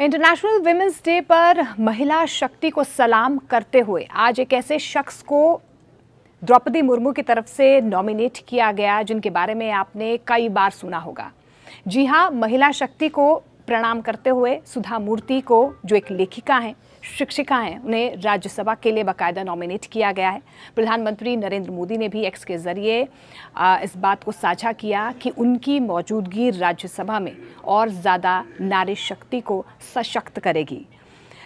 international women's day पर महिला शक्ति को सलाम करते हुए आज एक ऐसे शख्स को द्रौपदी मुर्मू की तरफ से नॉमिनेट किया गया जिनके बारे में आपने कई बार सुना होगा जी हाँ महिला शक्ति को प्रणाम करते हुए सुधा मूर्ति को जो एक लेखिका हैं शिक्षिका हैं उन्हें राज्यसभा के लिए बाकायदा नॉमिनेट किया गया है प्रधानमंत्री नरेंद्र मोदी ने भी एक्स के ज़रिए इस बात को साझा किया कि उनकी मौजूदगी राज्यसभा में और ज़्यादा नारी शक्ति को सशक्त करेगी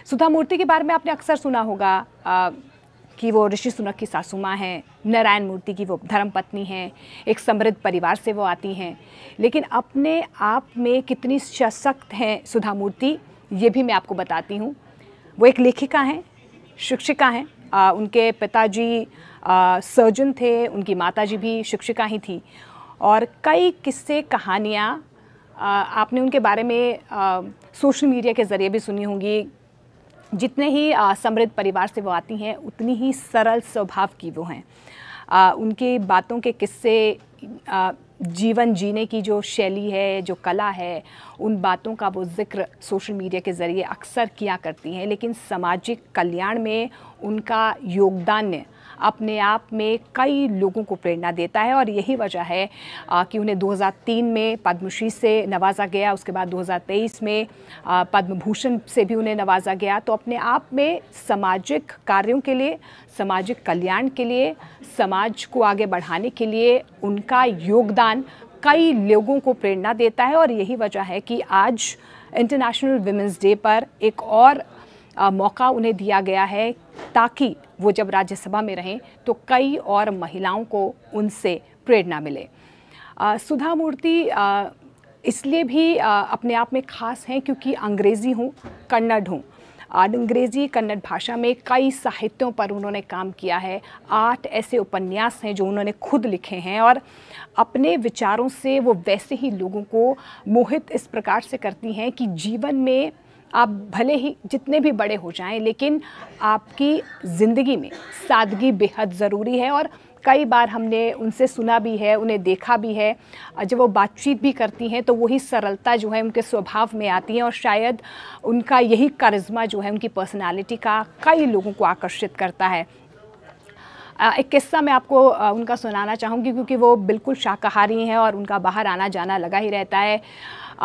सुधा मूर्ति के बारे में आपने अक्सर सुना होगा आ, कि वो ऋषि सुनक की सासुमा हैं नारायण मूर्ति की वो धर्म पत्नी हैं एक समृद्ध परिवार से वो आती हैं लेकिन अपने आप में कितनी सशक्त हैं सुधा मूर्ति ये भी मैं आपको बताती हूँ वो एक लेखिका हैं शिक्षिका हैं उनके पिताजी सर्जन थे उनकी माताजी भी शिक्षिका ही थी और कई किस्से कहानियाँ आपने उनके बारे में सोशल मीडिया के ज़रिए भी सुनी होंगी जितने ही समृद्ध परिवार से वो आती हैं उतनी ही सरल स्वभाव की वो हैं उनकी बातों के किस्से जीवन जीने की जो शैली है जो कला है उन बातों का वो जिक्र सोशल मीडिया के ज़रिए अक्सर किया करती हैं लेकिन सामाजिक कल्याण में उनका योगदान अपने आप में कई लोगों को प्रेरणा देता है और यही वजह है कि उन्हें 2003 में पद्मश्री से नवाजा गया उसके बाद 2023 में पद्म भूषण से भी उन्हें नवाजा गया तो अपने आप में सामाजिक कार्यों के लिए सामाजिक कल्याण के लिए समाज को आगे बढ़ाने के लिए उनका योगदान कई लोगों को प्रेरणा देता है और यही वजह है कि आज इंटरनेशनल वीमेंस डे पर एक और मौका उन्हें दिया गया है ताकि वो जब राज्यसभा में रहें तो कई और महिलाओं को उनसे प्रेरणा मिले सुधा मूर्ति इसलिए भी अपने आप में खास हैं क्योंकि अंग्रेज़ी हूँ कन्नड़ हूँ अंग्रेजी कन्नड़ भाषा में कई साहित्यों पर उन्होंने काम किया है आठ ऐसे उपन्यास हैं जो उन्होंने खुद लिखे हैं और अपने विचारों से वो वैसे ही लोगों को मोहित इस प्रकार से करती हैं कि जीवन में आप भले ही जितने भी बड़े हो जाएं लेकिन आपकी ज़िंदगी में सादगी बेहद ज़रूरी है और कई बार हमने उनसे सुना भी है उन्हें देखा भी है जब वो बातचीत भी करती हैं तो वही सरलता जो है उनके स्वभाव में आती है और शायद उनका यही करिश्मा जो है उनकी पर्सनालिटी का कई लोगों को आकर्षित करता है एक किस्सा मैं आपको उनका सुनाना चाहूँगी क्योंकि वो बिल्कुल शाकाहारी हैं और उनका बाहर आना जाना लगा ही रहता है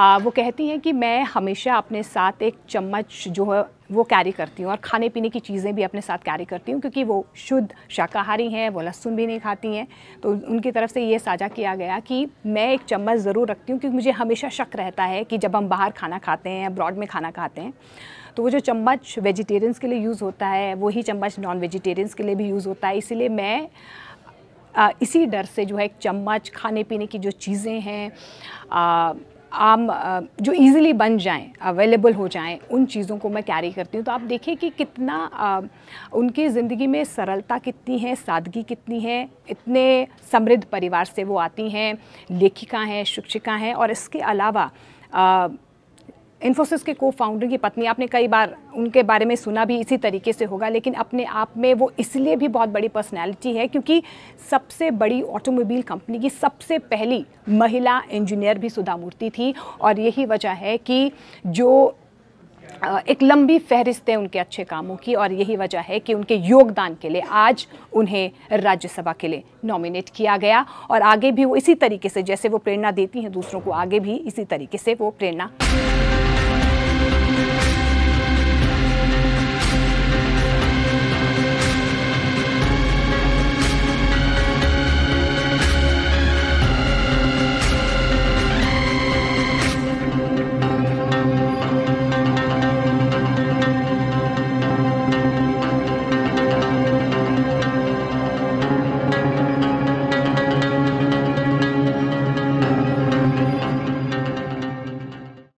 आ, वो कहती हैं कि मैं हमेशा अपने साथ एक चम्मच जो है वो कैरी करती हूँ और खाने पीने की चीज़ें भी अपने साथ कैरी करती हूँ क्योंकि वो शुद्ध शाकाहारी हैं वो लहसुन भी नहीं खाती हैं तो उनकी तरफ से ये साझा किया गया कि मैं एक चम्मच ज़रूर रखती हूँ क्योंकि मुझे हमेशा शक रहता है कि जब हम बाहर खाना खाते हैं अब्रॉड में खाना खाते हैं तो वो जो चम्मच वेजिटेरियंस के लिए यूज़ होता है वही चम्मच नॉन वेजिटेरियंस के लिए भी यूज़ होता है इसीलिए मैं आ, इसी डर से जो है एक चम्मच खाने पीने की जो चीज़ें हैं आम जो इजीली बन जाएं अवेलेबल हो जाएं उन चीज़ों को मैं कैरी करती हूँ तो आप देखें कि कितना उनकी ज़िंदगी में सरलता कितनी है सादगी कितनी है इतने समृद्ध परिवार से वो आती हैं लेखिका हैं शिक्षिका हैं और इसके अलावा इन्फोसिस के को फाउंडर की पत्नी आपने कई बार उनके बारे में सुना भी इसी तरीके से होगा लेकिन अपने आप में वो इसलिए भी बहुत बड़ी पर्सनैलिटी है क्योंकि सबसे बड़ी ऑटोमोबाइल कंपनी की सबसे पहली महिला इंजीनियर भी सुधा मूर्ति थी और यही वजह है कि जो एक लंबी फहरिस्त है उनके अच्छे कामों की और यही वजह है कि उनके योगदान के लिए आज उन्हें राज्यसभा के लिए नॉमिनेट किया गया और आगे भी वो इसी तरीके से जैसे वो प्रेरणा देती हैं दूसरों को आगे भी इसी तरीके से वो प्रेरणा